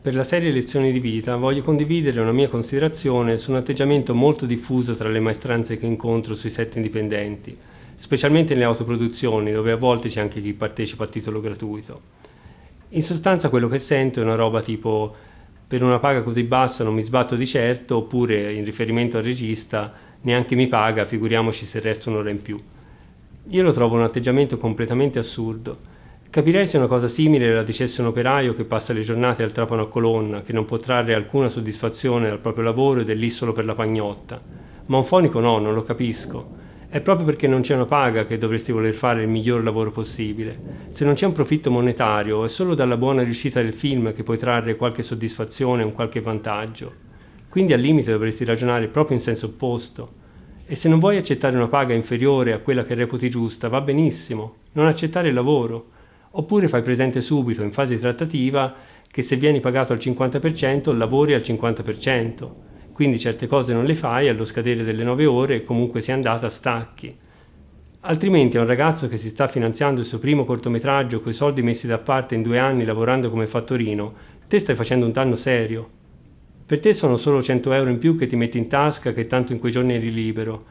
Per la serie Lezioni di vita voglio condividere una mia considerazione su un atteggiamento molto diffuso tra le maestranze che incontro sui set indipendenti, specialmente nelle autoproduzioni dove a volte c'è anche chi partecipa a titolo gratuito. In sostanza quello che sento è una roba tipo per una paga così bassa non mi sbatto di certo oppure in riferimento al regista neanche mi paga, figuriamoci se resta un'ora in più. Io lo trovo un atteggiamento completamente assurdo Capirei se una cosa simile la dicesse un operaio che passa le giornate al trapano a colonna, che non può trarre alcuna soddisfazione dal proprio lavoro ed è lì solo per la pagnotta. Ma un fonico no, non lo capisco. È proprio perché non c'è una paga che dovresti voler fare il miglior lavoro possibile. Se non c'è un profitto monetario, è solo dalla buona riuscita del film che puoi trarre qualche soddisfazione, un qualche vantaggio. Quindi al limite dovresti ragionare proprio in senso opposto. E se non vuoi accettare una paga inferiore a quella che reputi giusta, va benissimo, non accettare il lavoro Oppure fai presente subito, in fase trattativa, che se vieni pagato al 50% lavori al 50%, quindi certe cose non le fai, allo scadere delle 9 ore comunque sia andata stacchi. Altrimenti a un ragazzo che si sta finanziando il suo primo cortometraggio coi soldi messi da parte in due anni lavorando come fattorino, te stai facendo un danno serio. Per te sono solo 100 euro in più che ti metti in tasca che tanto in quei giorni eri libero,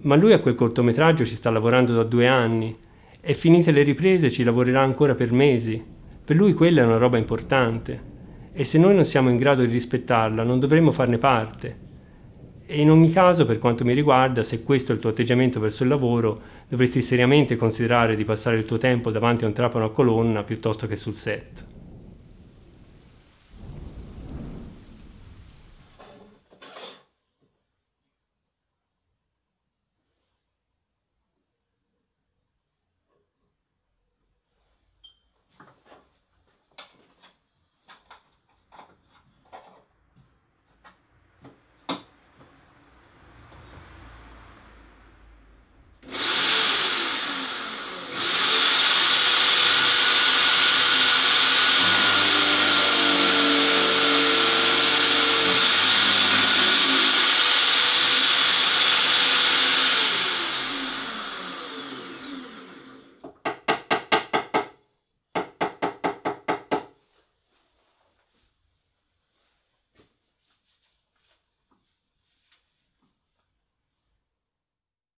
ma lui a quel cortometraggio ci sta lavorando da due anni e finite le riprese ci lavorerà ancora per mesi. Per lui quella è una roba importante e se noi non siamo in grado di rispettarla non dovremmo farne parte. E in ogni caso, per quanto mi riguarda, se questo è il tuo atteggiamento verso il lavoro, dovresti seriamente considerare di passare il tuo tempo davanti a un trapano a colonna piuttosto che sul set.